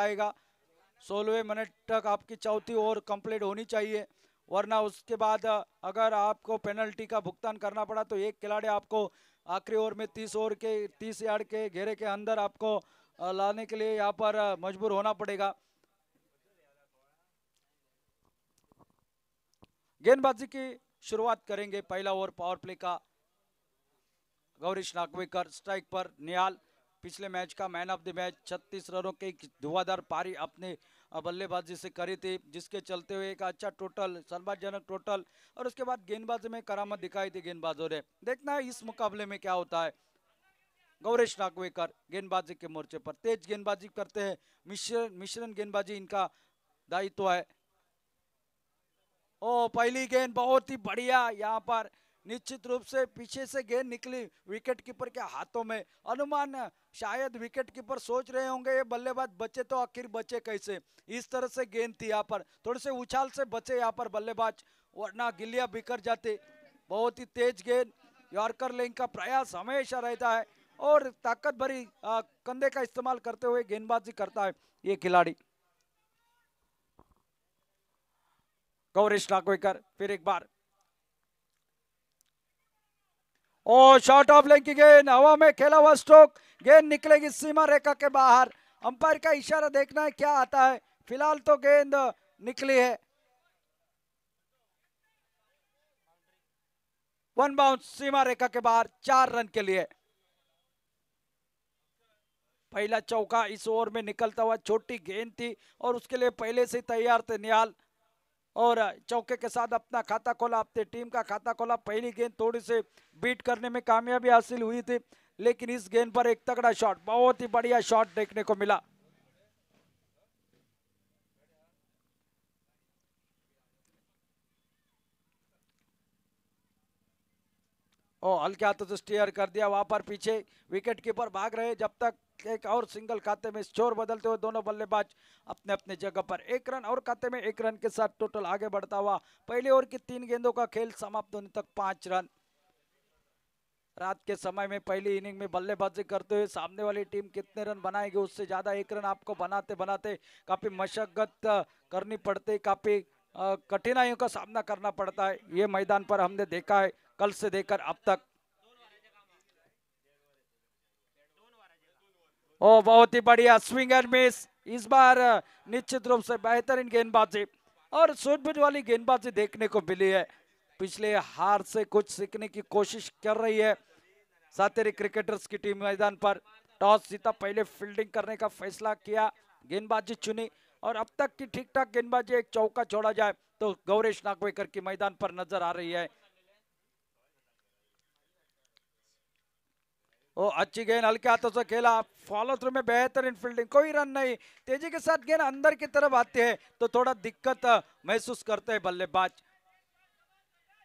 आएगा सोलहवें मिनट तक आपकी चौथी ओवर कंप्लीट होनी चाहिए वरना उसके बाद अगर आपको पेनल्टी का भुगतान करना पड़ा तो एक खिलाड़ी आपको आखिरी ओवर में तीस ओवर के तीस यार्ड के घेरे के अंदर आपको लाने के लिए यहाँ पर मजबूर होना पड़ेगा गेंदबाजी की शुरुआत करेंगे पहला ओवर पावर प्ले का गौरीश नागवेकर स्ट्राइक पर नियाल पिछले मैच का मैन ऑफ द मैच छत्तीस रनों की धुआधार पारी अपने बल्लेबाजी से करी थी जिसके चलते हुए एक अच्छा टोटल सर्वाजनक टोटल और उसके बाद गेंदबाजी में करामत दिखाई थी गेंदबाजों ने देखना है इस मुकाबले में क्या होता है गौरेश नागवेकर गेंदबाजी के मोर्चे पर तेज गेंदबाजी करते हैं मिश्रण मिश्रण गेंदबाजी इनका दायित्व तो है ओ पहली गेंद बहुत ही बढ़िया यहाँ पर निश्चित रूप से पीछे से गेंद निकली विकेट कीपर के हाथों में अनुमान शायद विकेट कीपर सोच रहे होंगे ये बल्लेबाज बचे तो आखिर बचे कैसे इस तरह से गेंद थी यहाँ पर थोड़े से उछाल से बचे यहाँ पर बल्लेबाज वरना गिल्लिया बिखर जाते बहुत ही तेज गेंद यॉर्कर लेंग का प्रयास हमेशा रहता है और ताकत भरी कंधे का इस्तेमाल करते हुए गेंदबाजी करता है ये खिलाड़ी गौरीश नागवेकर फिर एक बार और शॉर्ट ऑफ लेंग की गेंद हवा में खेला हुआ स्ट्रोक गेंद निकलेगी सीमा रेखा के बाहर अंपायर का इशारा देखना है क्या आता है फिलहाल तो गेंद निकली है वन बाउंस सीमा रेखा के बाहर चार रन के लिए पहला चौका इस ओवर में निकलता हुआ छोटी गेंद थी और उसके लिए पहले से तैयार थे निहाल और चौके के साथ अपना खाता खोला अपने टीम का खाता खोला पहली गेंद थोड़ी से बीट करने में कामयाबी हासिल हुई थी लेकिन इस गेंद पर एक तगड़ा शॉट बहुत ही बढ़िया शॉट देखने को मिला ओ हल्के हाथों से स्टेयर कर दिया वहां पर पीछे विकेट कीपर भाग रहे जब तक एक और सिंगल खाते में स्कोर बदलते हुए दोनों बल्लेबाज अपने अपने जगह पर एक रन और खाते में एक रन के साथ टोटल आगे बढ़ता हुआ पहले ओवर की तीन गेंदों का खेल समाप्त होने तक पांच रन रात के समय में पहली इनिंग में बल्लेबाजी करते हुए सामने वाली टीम कितने रन बनाएगी उससे ज़्यादा एक रन आपको बनाते बनाते काफ़ी मशक्क़त करनी पड़ती काफ़ी कठिनाइयों का सामना करना पड़ता है ये मैदान पर हमने देखा है कल से देकर अब तक ओ बहुत ही बढ़िया स्विंगर मिस इस बार निश्चित रूप से बेहतरीन गेंदबाजी और सूझबूझ वाली गेंदबाजी देखने को मिली है पिछले हार से कुछ सीखने की कोशिश कर रही है सातेरी क्रिकेटर्स की टीम मैदान पर टॉस जीता पहले फील्डिंग करने का फैसला किया गेंदबाजी चुनी और अब तक की ठीक ठाक गेंदबाजी एक चौका छोड़ा जाए तो गौरेश नागवेकर की मैदान पर नजर आ रही है ओ अच्छी गेंद हल्के हाथों से खेला फॉलो थ्रू में बेहतरीन फील्डिंग कोई रन नहीं तेजी के साथ गेंद अंदर की तरफ आती है तो थोड़ा दिक्कत महसूस करते हैं बल्लेबाज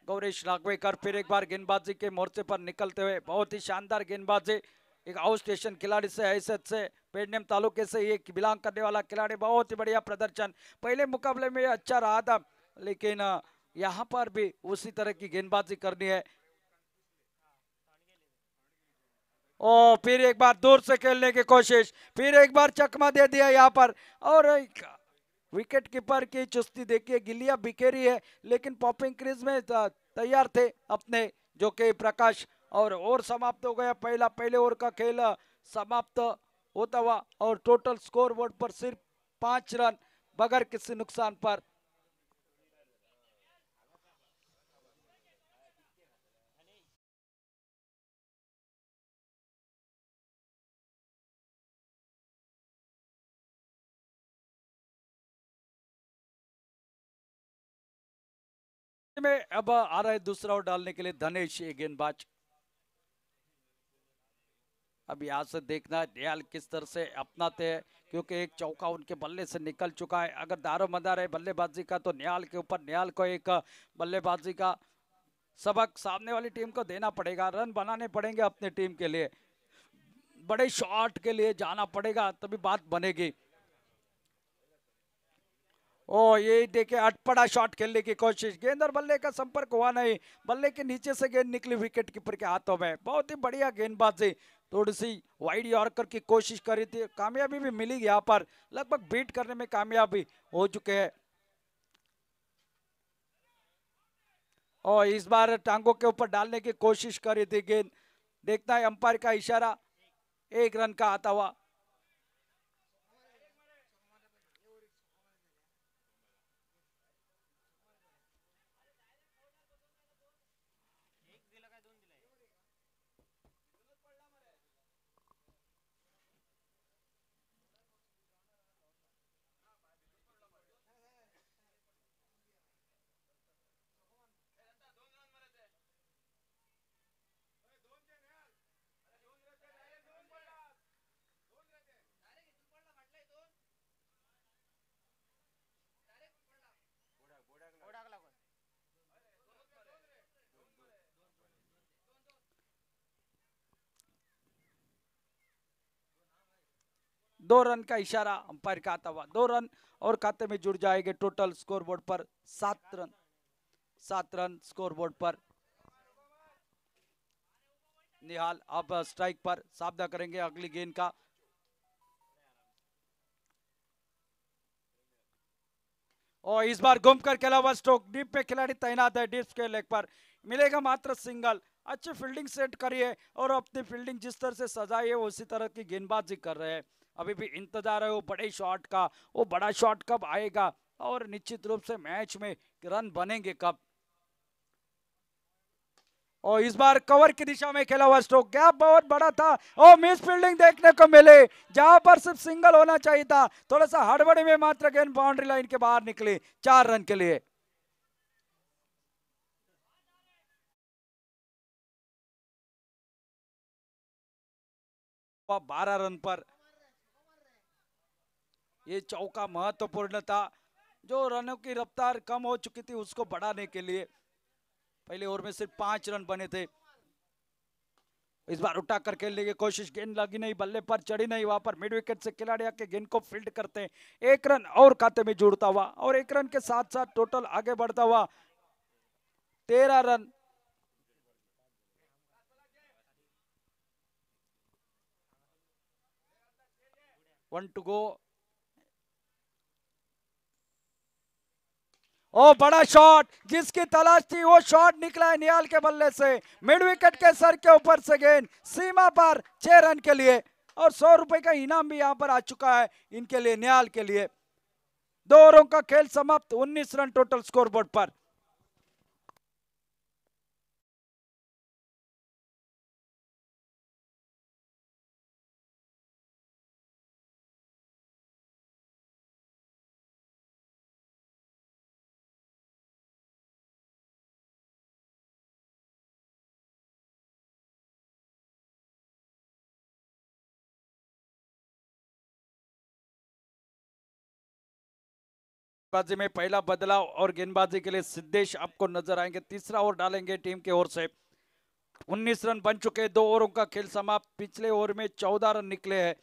गौरेश नागवेकर फिर एक बार गेंदबाजी के मोर्चे पर निकलते हुए बहुत ही शानदार गेंदबाजी एक आउट स्टेशन खिलाड़ी से ऐसा से पेडनेम तालुके से ये बिलोंग करने वाला खिलाड़ी बहुत ही बढ़िया प्रदर्शन पहले मुकाबले में अच्छा रहा था लेकिन यहाँ पर भी उसी तरह की गेंदबाजी करनी है ओ फिर एक बार दूर से खेलने की कोशिश फिर एक बार चकमा दे दिया यहाँ पर और विकेट कीपर की चुस्ती देखिए गिलिया बिखेरी है लेकिन पॉपिंग क्रीज में तैयार थे अपने जो कि प्रकाश और ओवर समाप्त हो गया पहला पहले ओवर का खेल समाप्त होता हुआ और टोटल स्कोर बोर्ड पर सिर्फ पांच रन बगैर किसी नुकसान पर में अब आ रहा है दूसरा ओवर डालने के लिए धनेश गेंदबाज अब यहां से देखना दयाल किस तरह से अपनाते हैं क्योंकि एक चौका उनके बल्ले से निकल चुका है अगर दारो मदार है बल्लेबाजी का तो न्याल के ऊपर न्याल को एक बल्लेबाजी का सबक सामने वाली टीम को देना पड़ेगा रन बनाने पड़ेंगे अपने टीम के लिए बड़े शॉट के लिए जाना पड़ेगा तभी बात बनेगी ओ ये देखे अटपड़ा शॉट खेलने की कोशिश गेंद और बल्ले का संपर्क हुआ नहीं बल्ले के नीचे से गेंद निकली विकेट कीपर के हाथों में बहुत ही बढ़िया गेंदबाजी थोड़ी सी वाइड यॉर्कर की कोशिश करी थी कामयाबी भी मिली यहाँ पर लगभग बीट करने में कामयाबी हो चुके हैं और इस बार टांगों के ऊपर डालने की कोशिश करी थी गेंद देखता है अंपायर का इशारा एक रन का आता हुआ दो रन का इशारा अंपायर का आता हुआ दो रन और खाते में जुड़ जाएंगे टोटल स्कोरबोर्ड पर सात रन सात रन स्कोरबोर्ड पर निहाल अब स्ट्राइक पर सामना करेंगे अगली गेंद का और इस बार घूमकर खेला हुआ स्ट्रोक डीप पे खिलाड़ी तैनात है डीप के लेग पर मिलेगा मात्र सिंगल अच्छी फील्डिंग सेट करिए और अपनी फील्डिंग जिस तरह से सजाई है उसी तरह की गेंदबाजी कर रहे हैं अभी भी इंतजार है वो बड़े शॉट का वो बड़ा शॉट कब आएगा और निश्चित रूप से मैच में रन बनेंगे कब और इस बार कवर की दिशा में खेला हुआ स्ट्रोक गैप बहुत बड़ा था और मिस फील्डिंग देखने को मिले जहां पर सिर्फ सिंगल होना चाहिए था थोड़ा सा हड़बड़ी में मात्र गेंद बाउंड्री लाइन के बाहर निकले चार रन के लिए बारह रन पर ये चौका महत्वपूर्ण था जो रनों की रफ्तार कम हो चुकी थी उसको बढ़ाने के लिए पहले ओवर में सिर्फ पांच रन बने थे इस बार उठा कर खेलने की कोशिश गेंद लगी नहीं बल्ले पर चढ़ी नहीं वहां पर मिड विकेट से खिलाड़ी आके गेंद को फील्ड करते हैं एक रन और खाते में जुड़ता हुआ और एक रन के साथ साथ टोटल आगे बढ़ता हुआ तेरह run one two go oh बड़ा शॉट जिसकी तलाश थी वो शॉट निकला है नियाल के बल्ले से मिड विकेट के सर के ऊपर से गेंद सीमा पर छह रन के लिए और सौ रुपए का इनाम भी यहाँ पर आ चुका है इनके लिए नियाल के लिए दो ओवरों का खेल समाप्त 19 रन टोटल स्कोरबोर्ड पर गेंदबाजी में पहला बदलाव और गेंदबाजी के लिए सिद्धेश आपको नजर आएंगे तीसरा ओवर डालेंगे टीम के ओर से 19 रन बन चुके दो ओवरों का खेल समाप्त पिछले ओवर में चौदह रन निकले हैं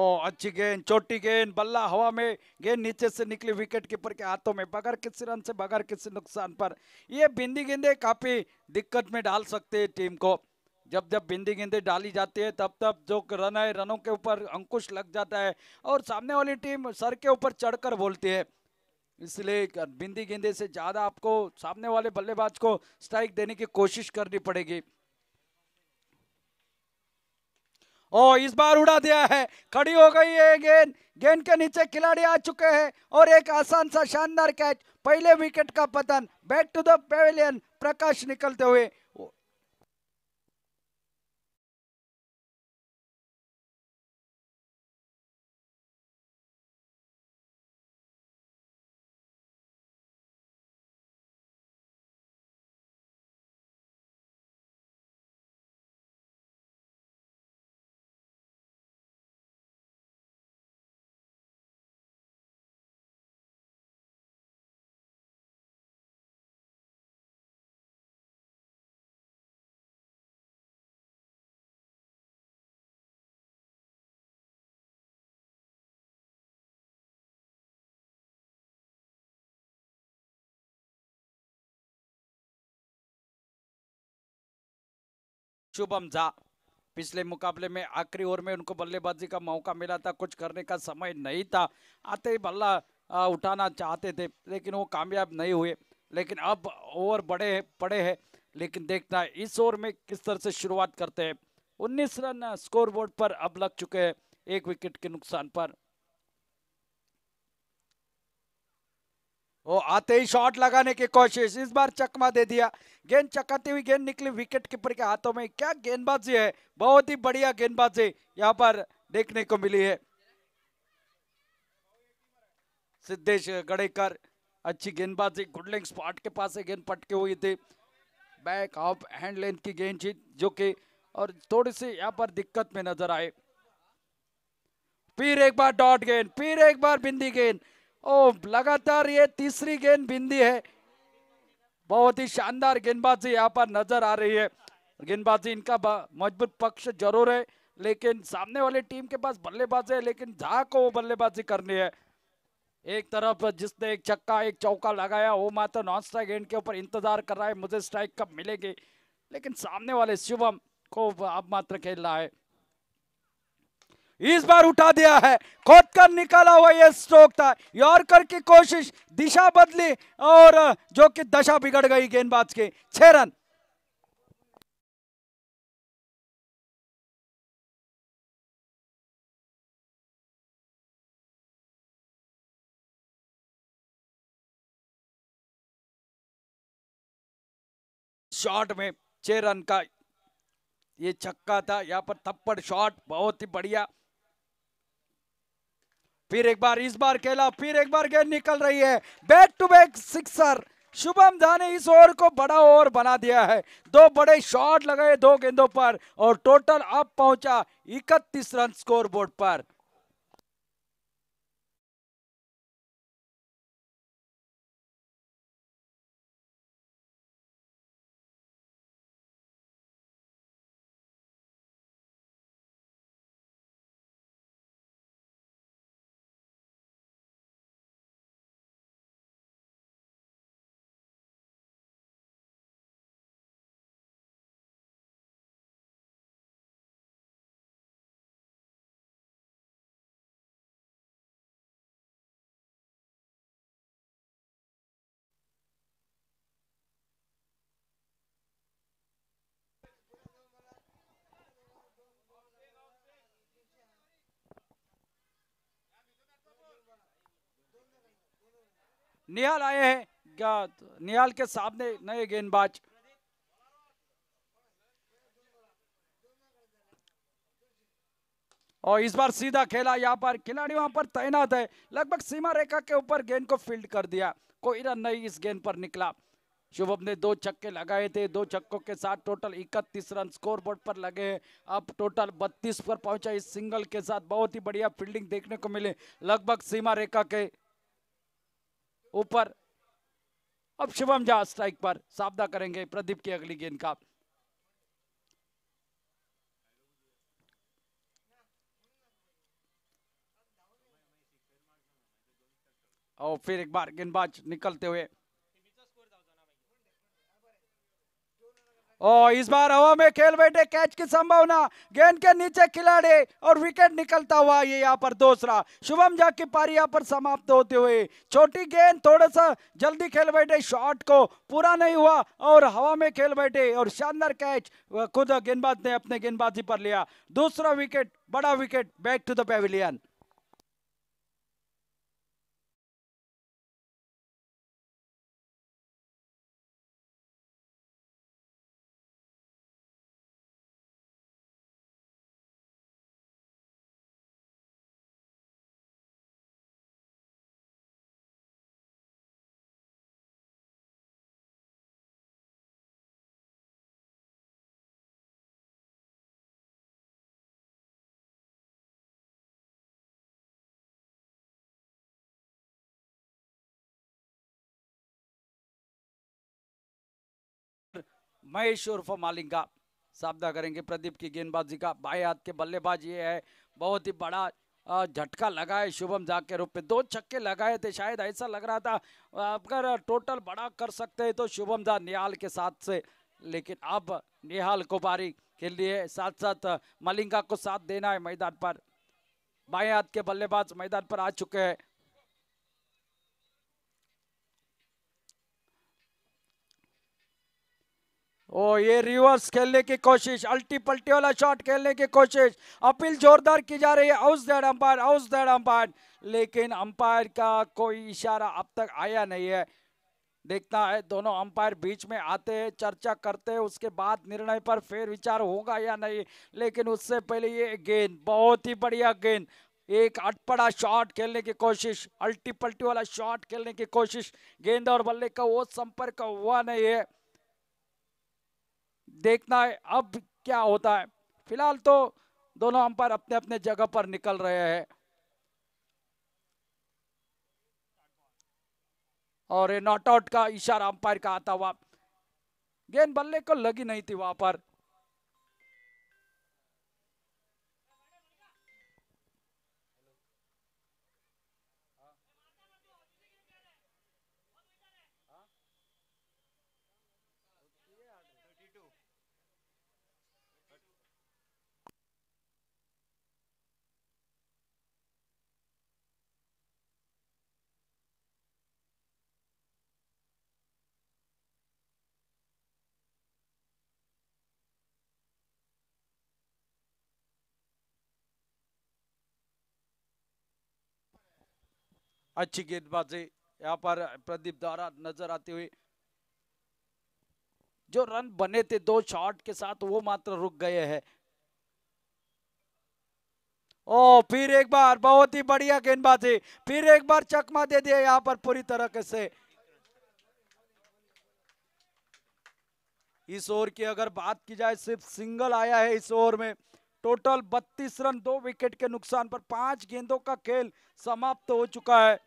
ओ अच्छी गेंद छोटी गेंद बल्ला हवा में गेंद नीचे से निकली विकेट कीपर के हाथों में बगैर किसी रन से बगैर किसी नुकसान पर यह बिंदी गेंदे काफी दिक्कत में डाल सकते हैं टीम को जब जब बिंदी गेंदे डाली जाती है तब तब जो रन है रनों के ऊपर अंकुश लग जाता है और सामने वाली टीम सर के ऊपर चढ़कर बोलती है इसलिए बिंदी गेंदे से ज़्यादा आपको सामने वाले बल्लेबाज को स्ट्राइक देने की कोशिश करनी पड़ेगी ओ इस बार उड़ा दिया है खड़ी हो गई है गेंद गेंद के नीचे खिलाड़ी आ चुके हैं और एक आसान सा शानदार कैच पहले विकेट का पतन back to the pavilion Prakash निकलते हुए शुभम झा पिछले मुकाबले में आखिरी ओवर में उनको बल्लेबाजी का मौका मिला था कुछ करने का समय नहीं था आते ही बल्ला उठाना चाहते थे लेकिन वो कामयाब नहीं हुए लेकिन अब ओवर बड़े पड़े हैं लेकिन देखना है इस ओवर में किस तरह से शुरुआत करते हैं 19 रन स्कोरबोर्ड पर अब लग चुके हैं एक विकेट के नुकसान पर वो आते ही शॉट लगाने की कोशिश इस बार चकमा दे दिया गेंद चकाती हुई गेंद निकली विकेट कीपर के हाथों में क्या गेंदबाजी है बहुत ही बढ़िया गेंदबाजी यहाँ पर देखने को मिली है सिद्धेश गड़ेकर अच्छी गेंदबाजी गुडलिंग स्पॉट के पास से गेंद पटके हुई थी बैक ऑफ हैंड लेंथ की गेंद जीत जो कि और थोड़ी सी यहाँ पर दिक्कत में नजर आए फिर एक बार डॉट गेंद फिर एक बार बिंदी गेंद ओ लगातार ये तीसरी गेंद बिंदी है बहुत ही शानदार गेंदबाजी यहाँ पर नजर आ रही है गेंदबाजी इनका मजबूत पक्ष जरूर है लेकिन सामने वाली टीम के पास बल्लेबाज है लेकिन जहा को वो बल्लेबाजी करनी है एक तरफ जिसने एक छक्का एक चौका लगाया वो मात्र नॉन स्ट्राइक गेंद के ऊपर इंतजार कर रहा है मुझे स्ट्राइक कब मिलेगी लेकिन सामने वाले शिवम को अब मात्र खेल रहा है इस बार उठा दिया है खोद कर निकाला हुआ यह स्ट्रोक था यॉर्कर की कोशिश दिशा बदली और जो कि दशा बिगड़ गई गेंदबाज के छह रन शॉट में छह रन का ये छक्का था यहाँ पर थप्पड़ शॉट बहुत ही बढ़िया फिर एक बार इस बार खेला फिर एक बार गेंद निकल रही है back to back sixer Shubham Jha ने इस ओवर को बड़ा ओवर बना दिया है दो बड़े शॉट लगाए दो गेंदों पर और टोटल अब पहुंचा इकतीस रन स्कोर बोर्ड पर निहाल आए हैं निहाल के सामने नए गेंदबाज और इस बार सीधा खेला यहाँ पर खिलाड़ी वहां पर तैनात है लगभग सीमा रेखा के ऊपर गेंद को फील्ड कर दिया कोई रन नहीं इस गेंद पर निकला शुभम ने दो छक्के लगाए थे दो छक्कों के साथ टोटल 31 रन स्कोरबोर्ड पर लगे हैं अब टोटल 32 पर पहुंचा इस सिंगल के साथ बहुत ही बढ़िया फील्डिंग देखने को मिले लगभग सीमा रेखा के ऊपर अब शुभम झा स्ट्राइक पर सावधा करेंगे प्रदीप की अगली गेंद का और फिर एक बार गेंदबाज निकलते हुए और इस बार हवा में खेल बैठे कैच की संभावना गेंद के नीचे खिलाड़ी और विकेट निकलता हुआ ये यहाँ पर दूसरा शुभम झा की पारी यहाँ पर समाप्त होते हुए छोटी गेंद थोड़ा सा जल्दी खेल बैठे शॉट को पूरा नहीं हुआ और हवा में खेल बैठे और शानदार कैच खुद गेंदबाज ने अपने गेंदबाजी पर लिया दूसरा विकेट बड़ा wicket back to the pavilion Mahesh उर्फ मालिंगा सामना करेंगे प्रदीप की गेंदबाजी का बाएं हाथ के बल्लेबाज ये है बहुत ही बड़ा झटका लगाए शुभम झा के रूप में दो छक्के लगाए थे शायद ऐसा लग रहा था अगर टोटल बड़ा कर सकते हैं तो शुभम झा निहाल के साथ से लेकिन अब निहाल को बारी के लिए साथ साथ मलिंगा को साथ देना है मैदान पर बाएं हाथ के बल्लेबाज मैदान पर आ चुके हैं ओ ये रिवर्स खेलने की कोशिश अल्टी पल्टी वाला शॉट खेलने की कोशिश अपील जोरदार की जा रही है how's that umpire how's that umpire लेकिन अंपायर का कोई इशारा अब तक आया नहीं है देखता है दोनों अंपायर बीच में आते हैं चर्चा करते हैं उसके बाद निर्णय पर फिर विचार होगा या नहीं लेकिन उससे पहले ये गेंद बहुत ही बढ़िया गेंद एक अटपड़ा शॉट खेलने की कोशिश अल्टी पल्टी वाला शॉट खेलने की कोशिश गेंद और बल्ले का वो संपर्क हुआ नहीं है देखना है अब क्या होता है फिलहाल तो दोनों अंपायर अपने अपने जगह पर निकल रहे हैं और ये नॉट आउट का इशारा अंपायर का आता हुआ गेंद बल्ले को लगी नहीं थी वहां पर अच्छी गेंदबाजी यहाँ पर प्रदीप द्वारा नजर आती हुई जो रन बने थे दो शॉट के साथ वो मात्र रुक गए हैं ओ फिर एक बार बहुत ही बढ़िया गेंदबाजी फिर एक बार चकमा दे दिया यहाँ पर पूरी तरह से इस ओवर की अगर बात की जाए सिर्फ सिंगल आया है इस ओवर में टोटल 32 रन दो विकेट के नुकसान पर पांच गेंदों का खेल समाप्त हो चुका है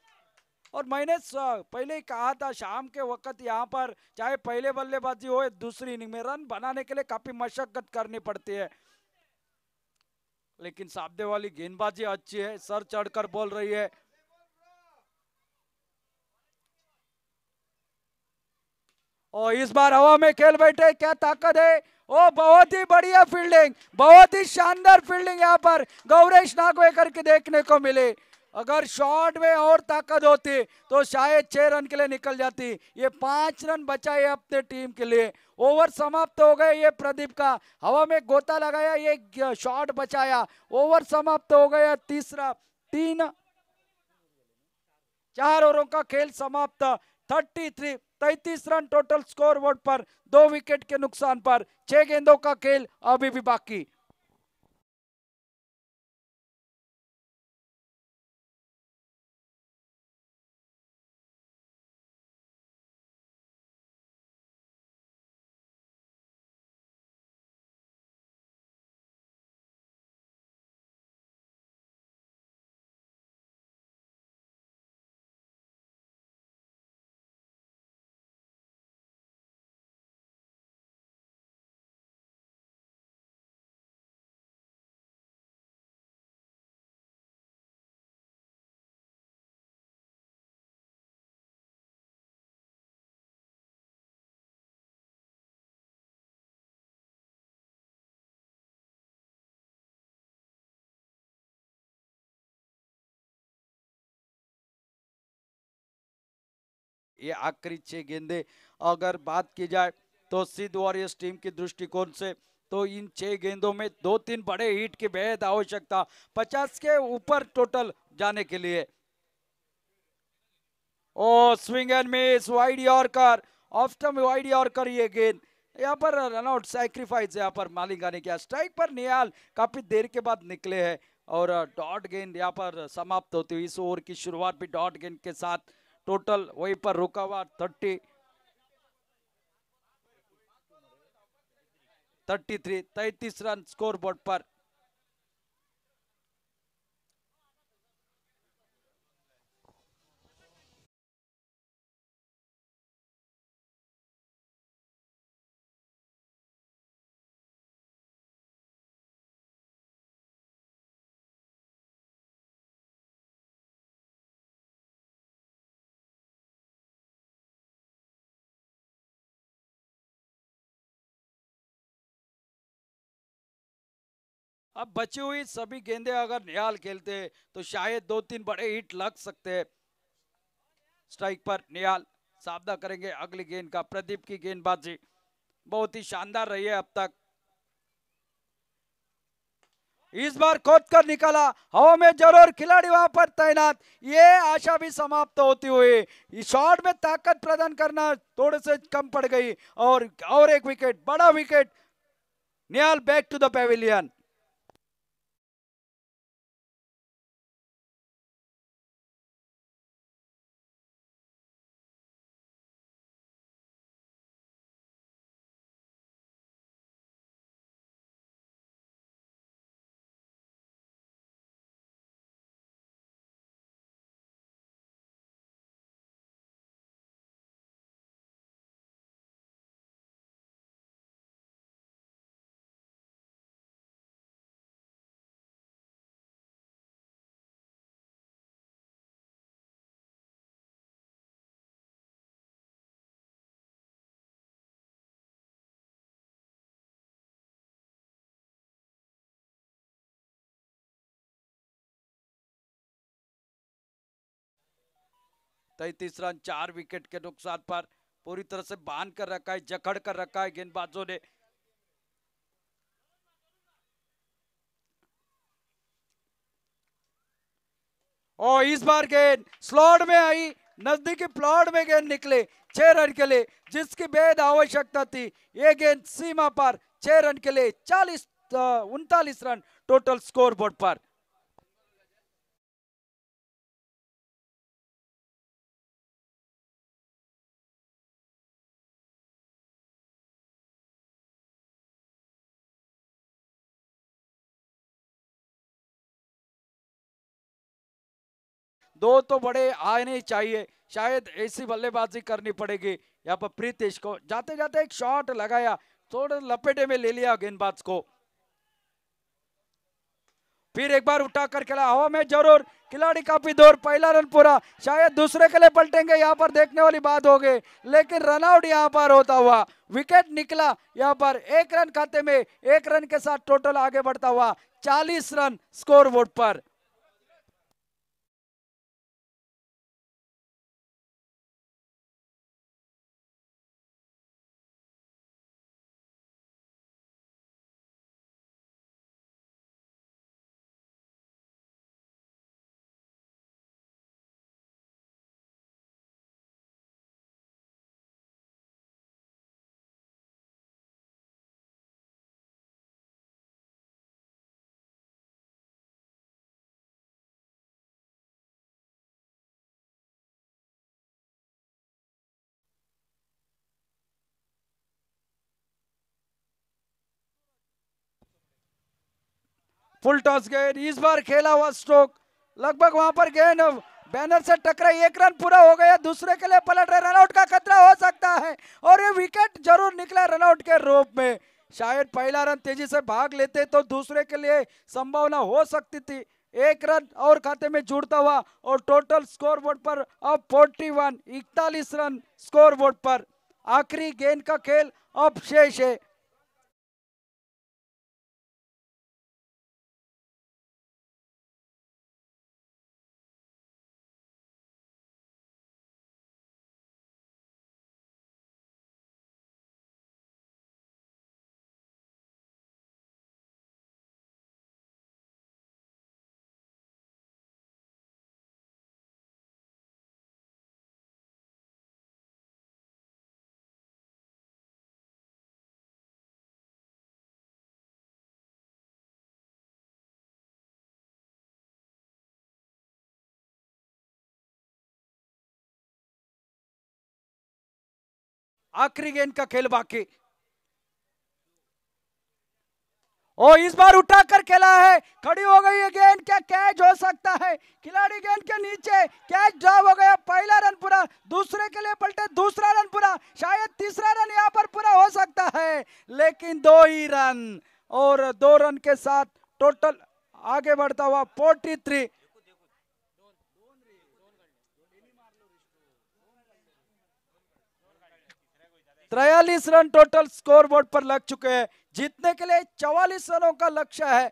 और मैंने पहले ही कहा था शाम के वक्त यहाँ पर चाहे पहले बल्लेबाजी हो दूसरी इनिंग में रन बनाने के लिए काफी मशक्कत करनी पड़ती है लेकिन साबदे वाली गेंदबाजी अच्छी है सर चढ़कर बोल रही है और इस बार हवा में खेल बैठे क्या ताकत है ओ बहुत ही बढ़िया फील्डिंग बहुत ही शानदार फील्डिंग यहाँ पर गौरेश नागवेकर के देखने को मिले अगर शॉट में और ताकत होती तो शायद छह रन के लिए निकल जाती ये पांच रन बचाए अपने टीम के लिए ओवर समाप्त हो गए ये प्रदीप का हवा में गोता लगाया ये शॉट बचाया ओवर समाप्त हो गया तीसरा तीन चार ओवरों का खेल समाप्त थर्टी थ्री तैतीस रन टोटल स्कोर पर दो विकेट के नुकसान पर छह गेंदों का खेल अभी भी बाकी ये आखिरी छह गेंदे अगर बात की जाए तो सिद्ध वॉरियर्स टीम के दृष्टिकोण से तो इन छह गेंदों में दो तीन बड़े हिट की बेहद आवश्यकता पचास के ऊपर टोटल जाने के लिए oh swing and miss wide yorker off term wide yorker ये गेंद यहाँ पर रनआउट सैक्रीफाइस यहाँ पर मालिंगा ने किया स्ट्राइक पर नियाल काफी देर के बाद निकले हैं और डॉट uh, गेंद यहाँ पर समाप्त होती हुई इस ओवर की शुरुआत भी डॉट गेंद के साथ टोटल वहीं पर रुका हुआ थर्टी थर्टी थ्री तैतीस रन स्कोर बोर्ड पर अब बचे हुए सभी गेंदे अगर निहाल खेलते तो शायद दो तीन बड़े हिट लग सकते स्ट्राइक पर निहाल सामना करेंगे अगली गेंद का प्रदीप की गेंदबाजी बहुत ही शानदार रही है अब तक इस बार खोद कर निकाला हवा में जरूर खिलाड़ी वहां पर तैनात ये आशा भी समाप्त होती हुई शॉट में ताकत प्रदान करना थोड़े से कम पड़ गई और और एक विकेट बड़ा wicket Niyal back to the pavilion तैतीस रन चार विकेट के नुकसान पर पूरी तरह से बांध कर रखा है जकड़ कर रखा है गेंदबाजों ने और इस बार गेंद स्लॉट में आई नजदीकी प्लॉट में गेंद निकले छह रन के लिए जिसकी बेहद आवश्यकता थी ये गेंद सीमा पर छह रन के लिए चालीस उनतालीस रन टोटल स्कोर बोर्ड पर दो तो बड़े आने चाहिए शायद ऐसी बल्लेबाजी करनी पड़ेगी यहाँ पर प्रीतिश को जाते जाते एक शॉट लगाया थोड़े लपेटे में ले लिया गेंदबाज को फिर एक बार कर खेला हवा में जरूर खिलाड़ी काफी दूर पहला रन पूरा शायद दूसरे के लिए पलटेंगे यहाँ पर देखने वाली बात हो गई लेकिन रनआउट यहाँ पर होता हुआ विकेट निकला यहाँ पर एक रन खाते में एक रन के साथ टोटल आगे बढ़ता हुआ चालीस रन स्कोर बोर्ड पर फुल टॉस गेंद इस बार खेला हुआ स्ट्रोक लगभग वहां पर गेंद बैनर से टकरा एक रन पूरा हो गया दूसरे के लिए पलट रहे रनआउट का खतरा हो सकता है और ये विकेट जरूर निकला रनआउट के रूप में शायद पहला रन तेजी से भाग लेते तो दूसरे के लिए संभावना हो सकती थी एक रन और खाते में जुड़ता हुआ और टोटल स्कोर बोर्ड पर अब 41 वन इकतालीस रन स्कोर बोर्ड पर आखिरी गेंद का खेल अब शेष है आखिरी गेंद का खेल बाकी ओ इस बार उठाकर खेला है खड़ी हो गई है गेंद क्या कैच हो सकता है खिलाड़ी गेंद के नीचे कैच ड्रॉप हो गया पहला रन पूरा दूसरे के लिए पलटे दूसरा रन पूरा शायद तीसरा रन यहाँ पर पूरा हो सकता है लेकिन दो ही रन और दो रन के साथ टोटल आगे बढ़ता हुआ फोर्टी थ्री त्रयालीस रन टोटल स्कोरबोर्ड पर लग चुके हैं जीतने के लिए चौवालीस रनों का लक्ष्य है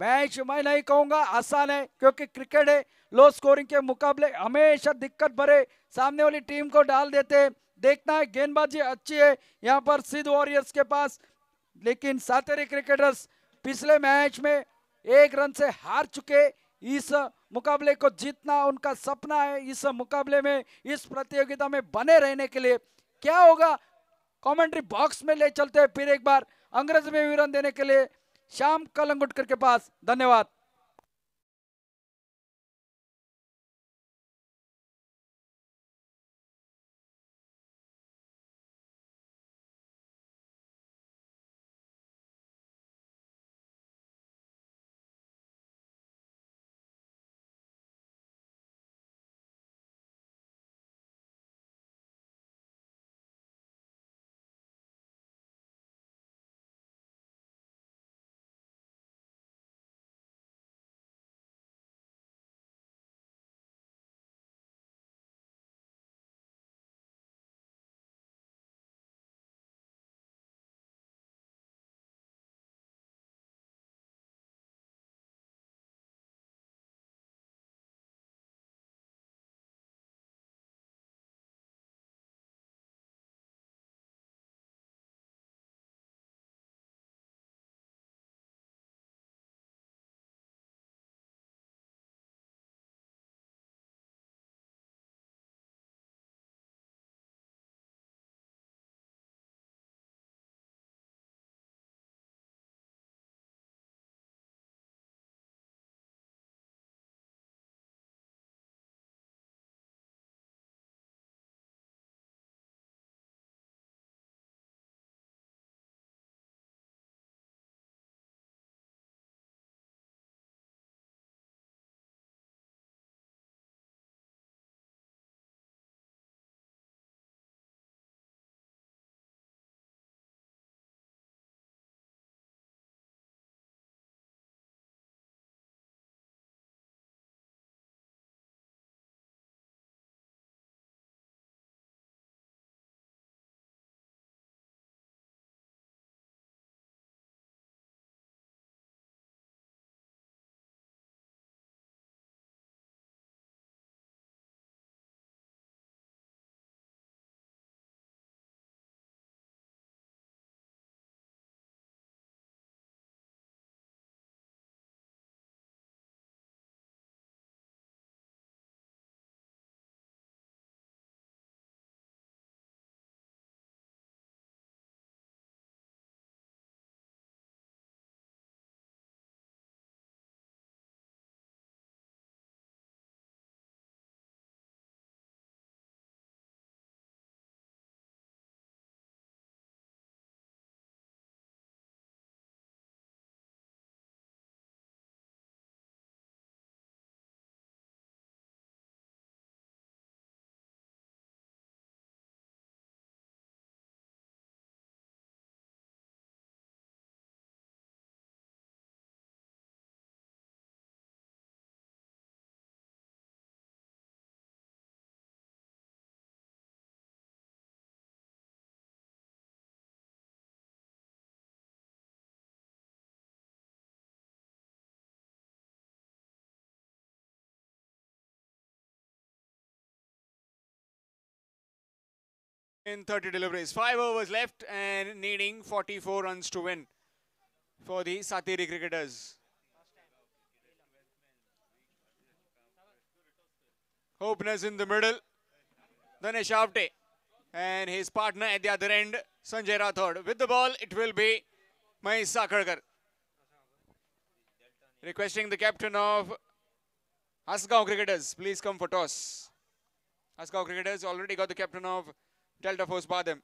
मैच मैं नहीं कहूंगा आसान है क्योंकि क्रिकेट है लो स्कोरिंग के मुकाबले हमेशा दिक्कत भरे सामने वाली टीम को डाल देते देखना है गेंदबाजी अच्छी है यहाँ पर सिद्ध वॉरियर्स के पास लेकिन सातेरी क्रिकेटर्स पिछले मैच में एक रन से हार चुके इस मुकाबले को जीतना उनका सपना है इस मुकाबले में इस प्रतियोगिता में बने रहने के लिए क्या होगा कमेंट्री बॉक्स में ले चलते हैं फिर एक बार अंग्रेज में विवरण देने के लिए श्याम कलंगुटकर के पास धन्यवाद in 30 deliveries. Five overs left and needing 44 runs to win for the Satiri cricketers. Hopeness in the middle, Dhanesh Avte and his partner at the other end, Sanjay Rathod. With the ball, it will be Mahesh Sakarkar. Requesting the captain of Asgaon cricketers, please come for toss. Asgaon cricketers already got the captain of Delta Force Badam.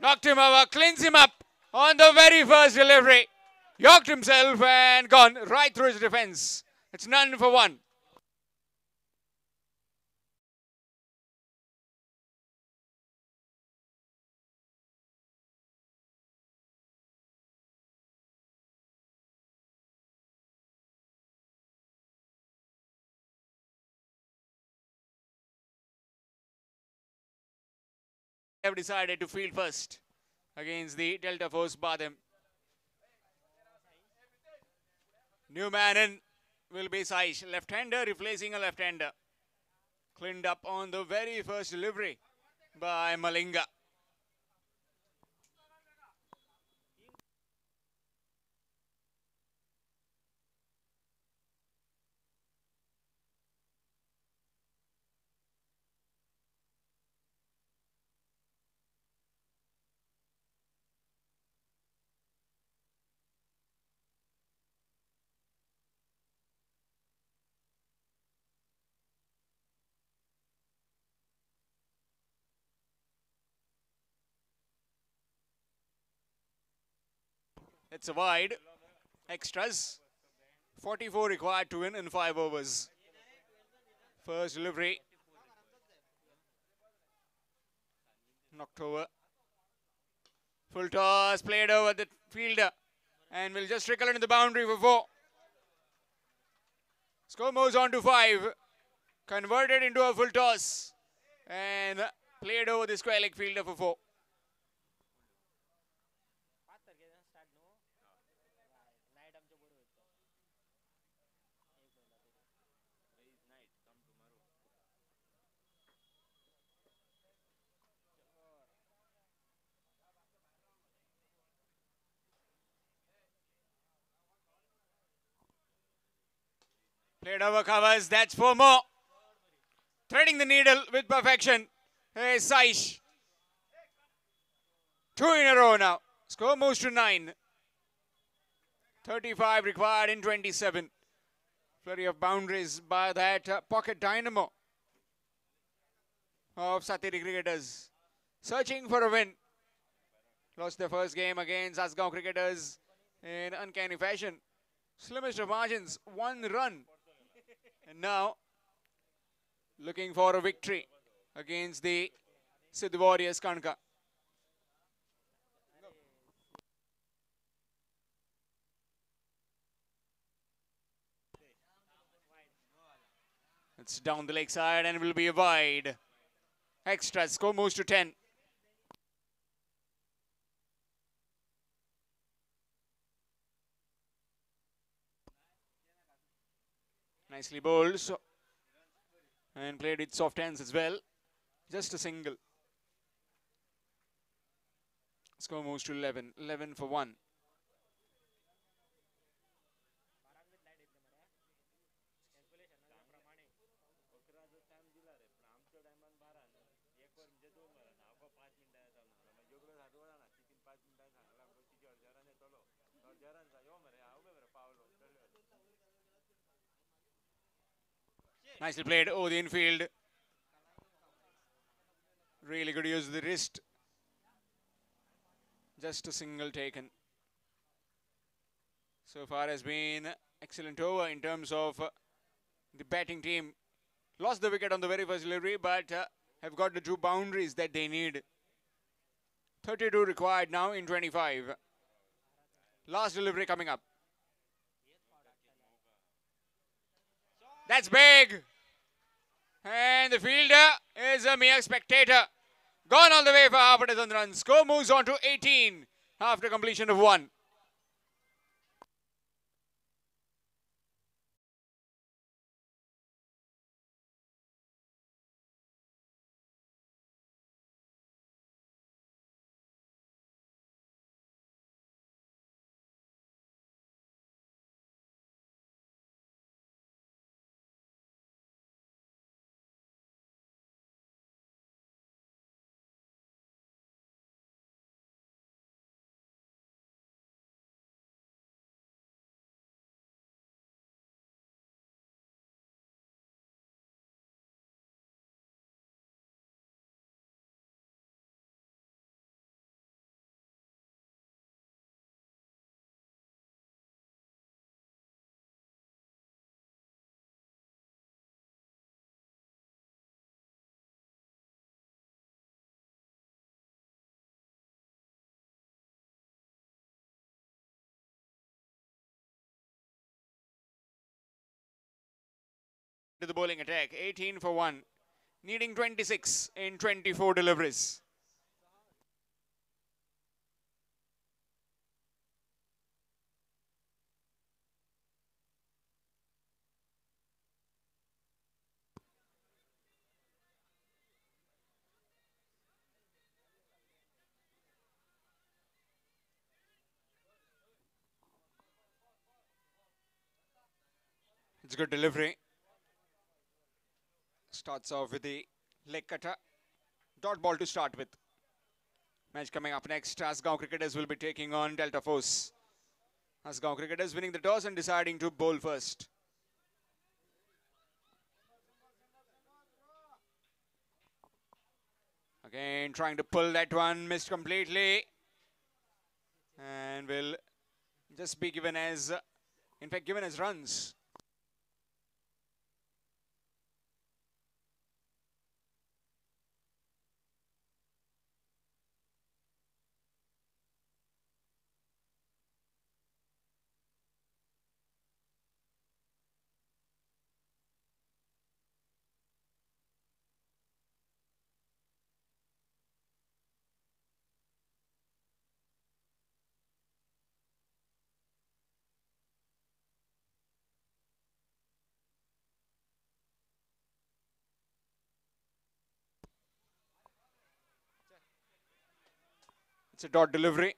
Knocked him over, cleans him up on the very first delivery. Yorked himself and gone right through his defense. It's none for one. have decided to field first against the Delta Force bottom. New in will be Saish. Left-hander replacing a left-hander. Cleaned up on the very first delivery by Malinga. It's a wide. Extras. 44 required to win in 5 overs. First delivery. Knocked over. Full toss played over the fielder. And will just trickle into the boundary for 4. Score moves on to 5. Converted into a full toss. And played over the square leg fielder for 4. over covers. That's four more. Threading the needle with perfection. Hey, Saish. Two in a row now. Score moves to nine. 35 required in 27. Flurry of boundaries by that uh, pocket dynamo of Satiri cricketers. Searching for a win. Lost their first game against Asgao cricketers in uncanny fashion. Slimmest of margins, one run. And now, looking for a victory against the Siddh Warriors Kanka. It's down the leg side and will be a wide. Extra score moves to 10. Nicely bowled. So, and played with soft hands as well. Just a single. Score moves to 11. 11 for 1. Nicely played. Oh, the infield. Really good use of the wrist. Just a single taken. So far has been excellent over in terms of uh, the batting team. Lost the wicket on the very first delivery, but uh, have got the two boundaries that they need. 32 required now in 25. Last delivery coming up. That's big. And the fielder is a mere spectator. Gone all the way for half a dozen runs. Score moves on to 18 after completion of one. to the bowling attack. 18 for 1. Needing 26 in 24 deliveries. It's good delivery. Starts off with the leg cutter. Dot ball to start with. Match coming up next. Asgaon cricketers will be taking on Delta Force. Asgaon cricketers winning the toss and deciding to bowl first. Again, trying to pull that one, missed completely. And will just be given as, in fact, given as runs. It's a dot delivery.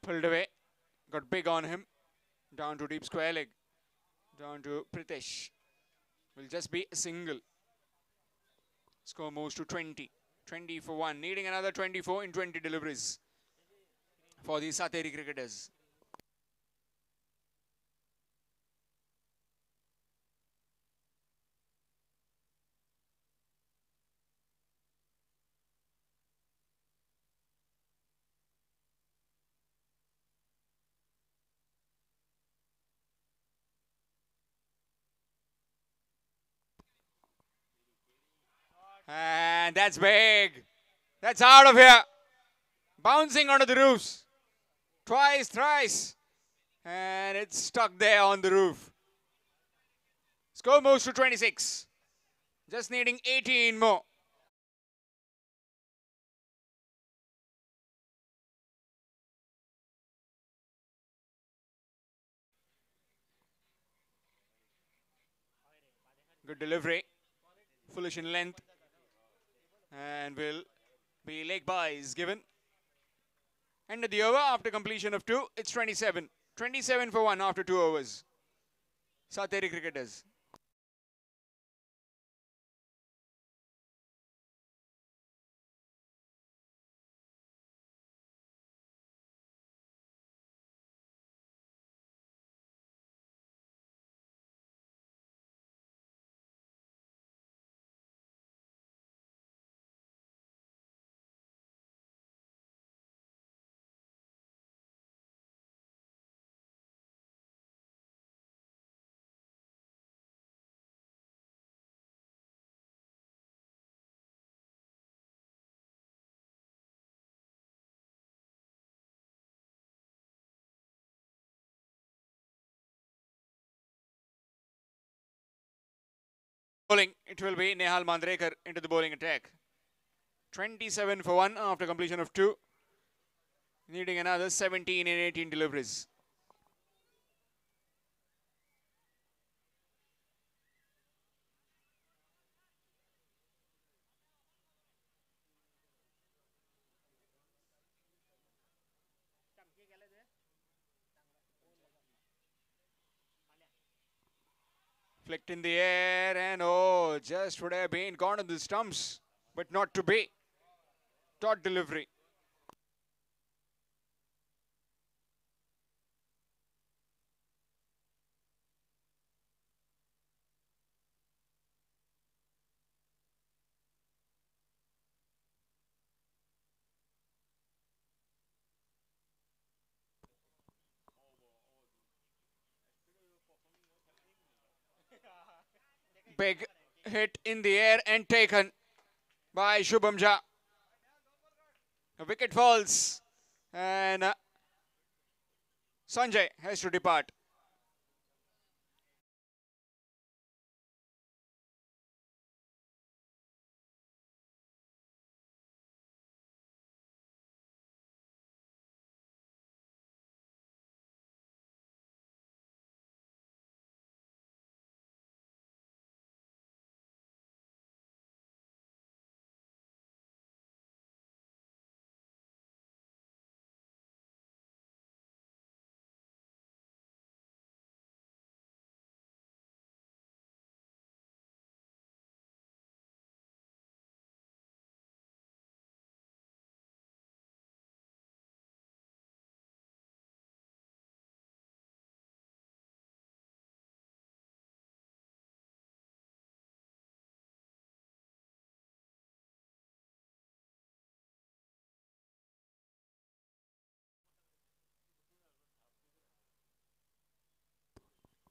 Pulled away, got big on him, down to deep square leg, down to Pritesh. Will just be a single. Score moves to 20. 20 for 1. Needing another 24 in 20 deliveries for the Sateri cricketers. And that's big. That's out of here. Bouncing onto the roofs. Twice, thrice. And it's stuck there on the roof. Score moves to 26. Just needing 18 more. Good delivery. Foolish in length and will be leg by is given. End of the over after completion of two. It's 27. 27 for one after two overs. South Derry cricketers. Bowling, it will be Nehal Mandrekar into the bowling attack. 27 for 1 after completion of 2. Needing another 17 and 18 deliveries. Flicked in the air and oh, just would have been gone on the stumps, but not to be. Taught delivery. Big, hit in the air and taken by Shubhamja. A wicket falls and uh, Sanjay has to depart.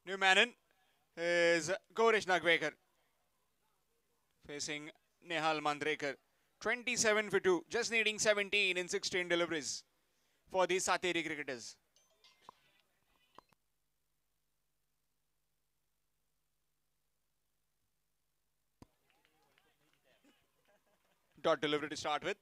New Newmanin is Goresh Nagrekar facing Nehal Mandrekar. 27 for 2, just needing 17 in 16 deliveries for these Sateri cricketers. Dot delivery to start with.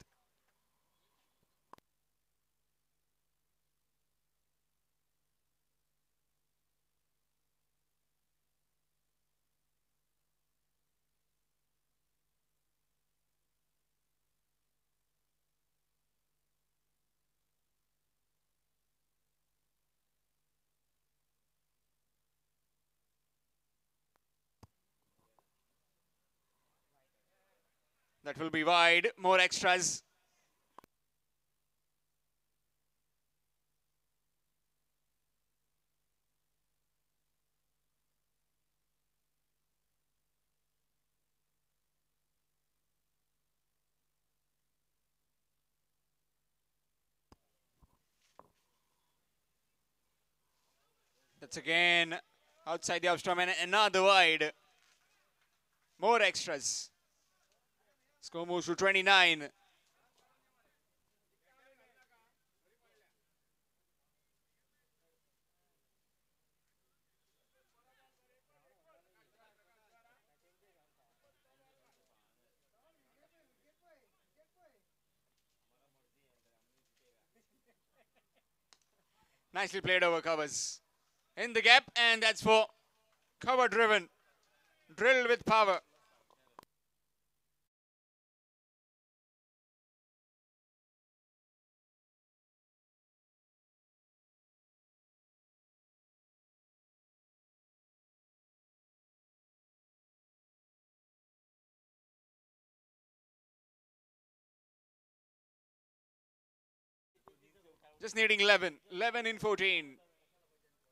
That will be wide. More extras. That's again outside the and Another wide. More extras. Score moves to 29. Nicely played over covers. In the gap, and that's for cover driven. Drill with power. Just needing 11. 11 in 14.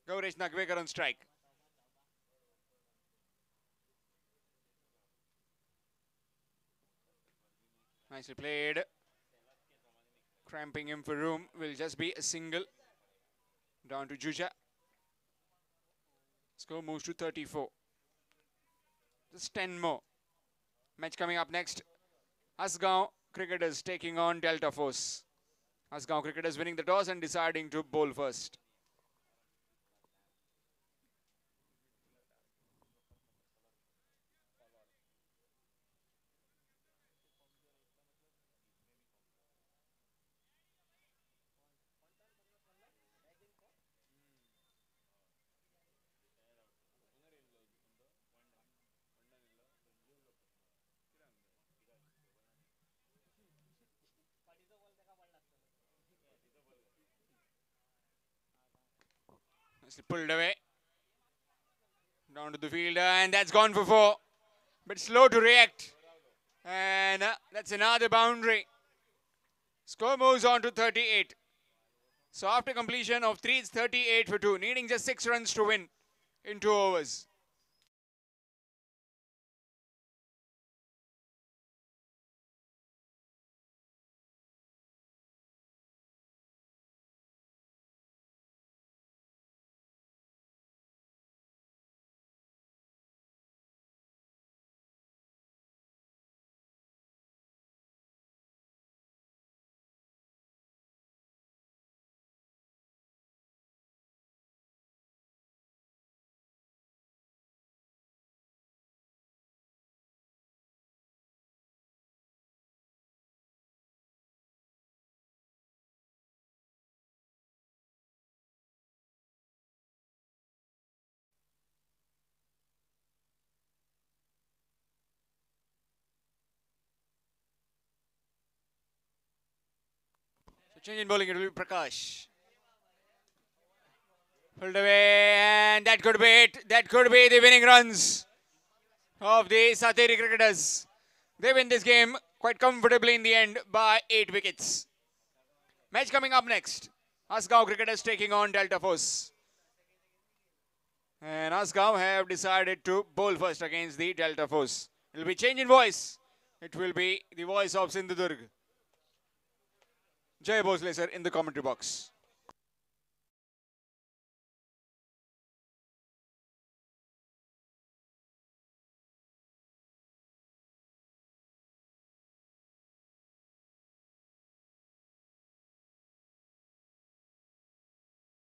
Gaurish Nagvekar on strike. Nicely played. Cramping him for room will just be a single. Down to Juja. Score moves to 34. Just 10 more. Match coming up next. Asgaon cricketers taking on Delta Force. Asgao cricketers winning the toss and deciding to bowl first. pulled away. Down to the fielder, and that's gone for four. But slow to react. And uh, that's another boundary. Score moves on to 38. So after completion of 3, it's 38 for 2, needing just 6 runs to win in 2 overs. change in bowling, it will be Prakash. Pulled away, and that could be it. That could be the winning runs of the Satiri cricketers. They win this game quite comfortably in the end by 8 wickets. Match coming up next. Asgao cricketers taking on Delta Force. And Asgao have decided to bowl first against the Delta Force. It will be change in voice. It will be the voice of Sindhudurg. Jay sir, in the commentary box.